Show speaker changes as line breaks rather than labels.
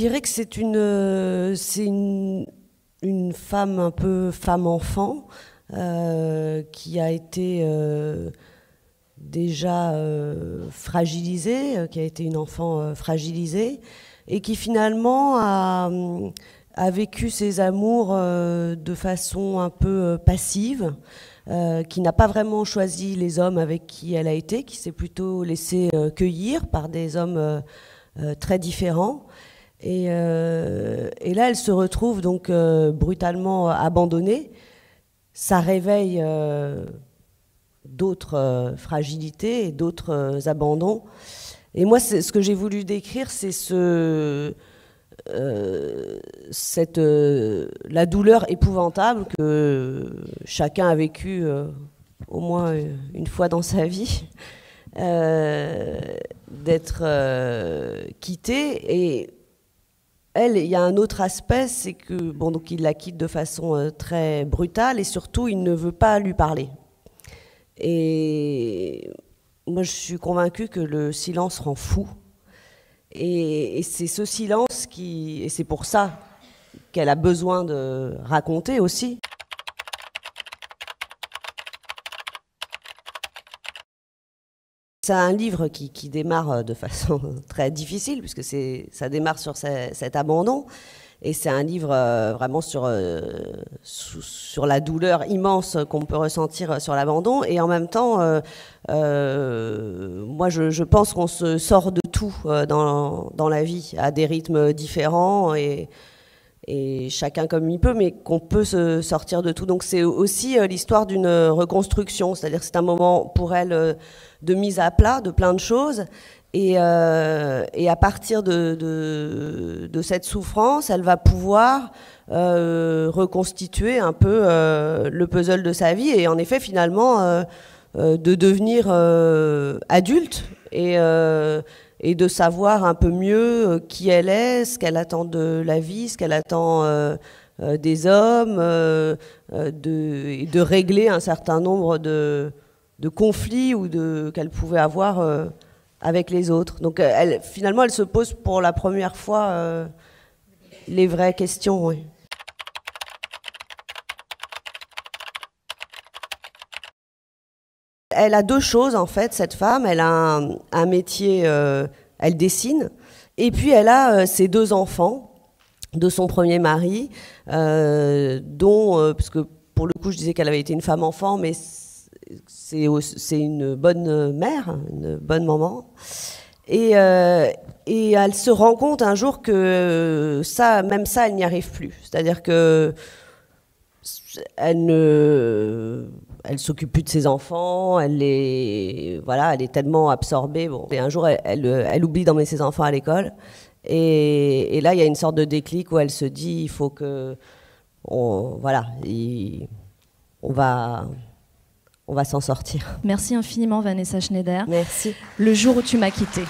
dirais que c'est une, euh, c'est une, femme un peu femme-enfant euh, qui a été euh, déjà fragilisée, qui a été une enfant fragilisée et qui finalement a, vécu ses amours de façon un peu passive. qui n'a pas vraiment choisi les hommes avec qui elle a été, qui s'est plutôt laissée cueillir par des hommes très différents euh, et, là, elle se retrouve donc euh, brutalement abandonnée. Ça réveille euh, d'autres fragilités et d'autres abandons. Et moi, ce que j'ai voulu décrire, c'est ce, cette, la douleur épouvantable que chacun a vécu au moins une fois dans sa vie. d'être quitté et elle, il y a un autre aspect, c'est que bon, donc il la quitte de façon euh, très brutale et surtout il ne veut pas lui parler. Et moi, je suis convaincue que le silence rend fou. Et, et c'est ce silence qui, et c'est pour ça qu'elle a besoin de raconter aussi. C'est un livre qui, qui, démarre euh, de façon très difficile, puisque ça démarre sur cet abandon. Et c'est un livre euh, vraiment sur, euh, sur la douleur immense qu'on peut ressentir sur l'abandon. Et en même temps, moi, je, je pense qu'on se sort de tout dans, dans, la vie, à des rythmes différents. Et, et chacun comme il peut, mais qu'on peut se sortir de tout. Donc c'est aussi euh, l'histoire d'une euh, reconstruction, c'est-à-dire c'est un moment pour elle euh, de mise à plat de plein de choses. Et, à partir de, de, cette souffrance, elle va pouvoir reconstituer un peu le puzzle de sa vie et en effet finalement de devenir adulte et et de savoir un peu mieux euh, qui elle est, ce qu'elle attend de la vie, ce qu'elle attend euh, euh, des hommes, de, et de régler un certain nombre de, conflits ou de qu'elle pouvait avoir avec les autres. Donc elle, finalement, elle se pose pour la première fois les vraies questions. Oui. Elle a deux choses en fait, cette femme. Elle a un, métier, euh, elle dessine, et puis elle a euh, ses deux enfants de son premier mari, euh, dont, parce que pour le coup je disais qu'elle avait été une femme enfant, mais c'est, une bonne mère, une bonne maman. Et, et elle se rend compte un jour que ça, même ça, elle n'y arrive plus. C'est-à-dire que elle ne elle s'occupe plus de ses enfants, elle est, voilà, elle est tellement absorbée. Bon. Et un jour, elle, elle, oublie d'emmener ses enfants à l'école. Et, là, il y a une sorte de déclic où elle se dit, il faut que, on, voilà, on va, on va s'en sortir. Merci infiniment, Vanessa Schneider. Merci. Le jour où tu m'as quittée.